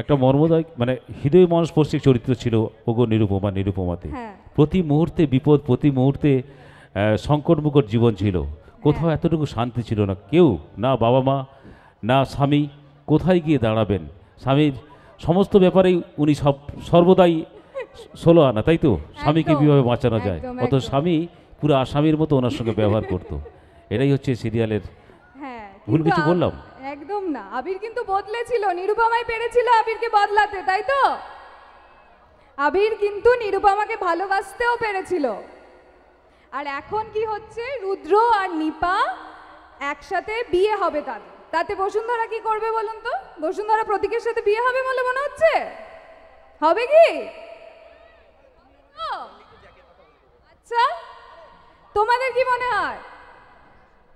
একটা মর্মদায়ক মানে হৃদয় মানুষ পৌষ্টিক চরিত্র ছিল ওগো নিরুপমা নিরুপমাতে হ্যাঁ। প্রতি মুহূর্তে বিপদ প্রতি মুহূর্তে সংকটমুকট জীবন ছিল কোথাও হ্যাঁ। এতটুকু শান্তি ছিল না কেউ না বাবা মা না স্বামী কোথায় গিয়ে দাঁড়াবেন স্বামীর সমস্ত ব্যাপারেই উনি সব সর্বদাই ষোলো আনা তাই তো স্বামীকে কীভাবে বাঁচানো যায় অত স্বামী পুরো আসামির মতো ওনার সঙ্গে ব্যবহার করতো এটাই হচ্ছে সিরিয়ালের হ্যাঁ, ভুল কিছু বললাম একদম না আবির কিন্তু বদলেছিল নিরুপামাই পেরেছিল আবিরকে বদলাতে তাই তো আবির কিন্তু নিরুপমাকে ভালোবাসতেও পেরেছিল আর এখন কি হচ্ছে রুদ্র আর নিপা একসাথে বিয়ে হবে তাদের তাতে বসুন্ধরা কি করবে বলুন তো বসুন্ধরা প্রতীকের সাথে বিয়ে হবে বলে মনে হচ্ছে হবে কি আচ্ছা তোমাদের কি মনে হয়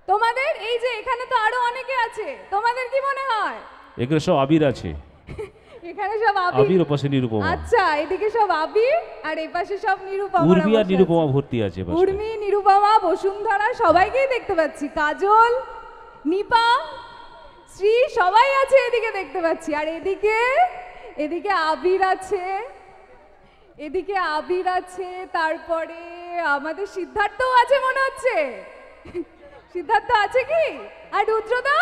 তোমাদের এই যে এখানে তো আরো অনেকে আছে তোমাদের কি মনে হয় এগুলো সব আবির আছে এখানে সব আবির আবির পাশে নিরুপমা আচ্ছা এদিকে সব আবির আর এই পাশে সব নিরুপমা উর্মি আর নিরুপমা ভর্তি আছে উর্মি নিরুপমা বসুন্ধরা সবাইকেই দেখতে পাচ্ছি কাজল নিপা শ্রী সবাই আছে এদিকে দেখতে পাচ্ছি আর এদিকে এদিকে আবির আছে এদিকে আবির আছে তারপরে আমাদের সিদ্ধার্থও আছে মনে হচ্ছে সিদ্ধার্থ আছে কি আর রুদ্রদা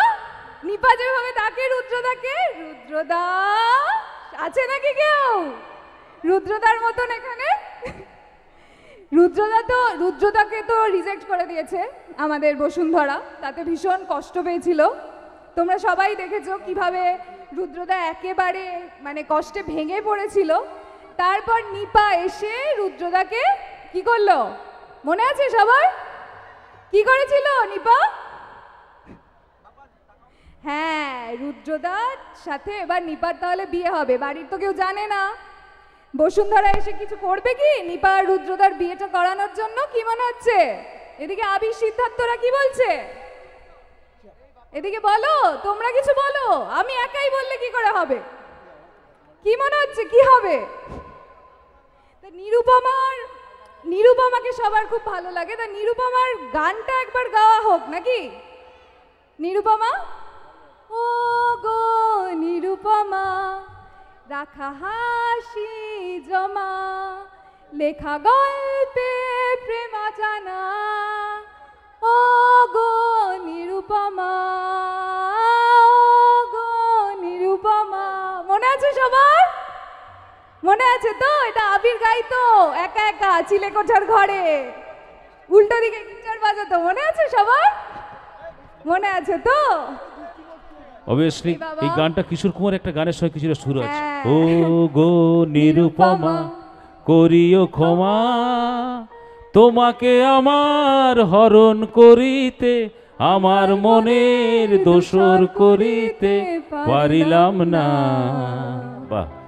নিপা যেভাবে তাকে রুদ্রদাকে রুদ্রদা আছে নাকি কেউ রুদ্রদার মতন এখানে রুদ্রদা তো রুদ্রদাকে তো রিজেক্ট করে দিয়েছে আমাদের বসুন্ধরা তাতে ভীষণ কষ্ট পেয়েছিল তোমরা সবাই দেখেছো কিভাবে রুদ্রদা একেবারে মানে কষ্টে ভেঙে পড়েছিল তারপর নিপা এসে রুদ্রদাকে কি করলো মনে আছে সবার কি করেছিল নিপা হ্যাঁ রুদ্রদার সাথে এবার নিপার তাহলে বিয়ে হবে বাড়ির তো কেউ জানে না বসুন্ধরা এসে কিছু করবে কি নিপা আর রুদ্রদার বিয়েটা করানোর জন্য কি মনে হচ্ছে এদিকে আবির সিদ্ধার্থরা কি বলছে এদিকে বলো তোমরা কিছু বলো আমি একাই বললে কি করে হবে কি মনে হচ্ছে কি হবে নিরুপমার নিরুপমাকে সবার খুব ভালো লাগে তা নিরুপমার গানটা একবার গাওয়া হোক নাকি নিরুপমা ও গো নিরুপমা রাখা হাসি জমা লেখা গল্পে প্রেমা জানা মনে আছে তো এটা আবির গাইতো একা একা চিলে কোঠার ঘরে উল্টো দিকে গিটার বাজাতো মনে আছে সবার মনে আছে তো অবশ্যই এই গানটা কিশোর কুমার একটা গানের সঙ্গে কিছুটা সুর আছে হ্যাঁ। ও গো নিরুপমা করিও ক্ষমা তোমাকে আমার হরণ করিতে আমার মনের দোষর করিতে পারিলাম না বাহ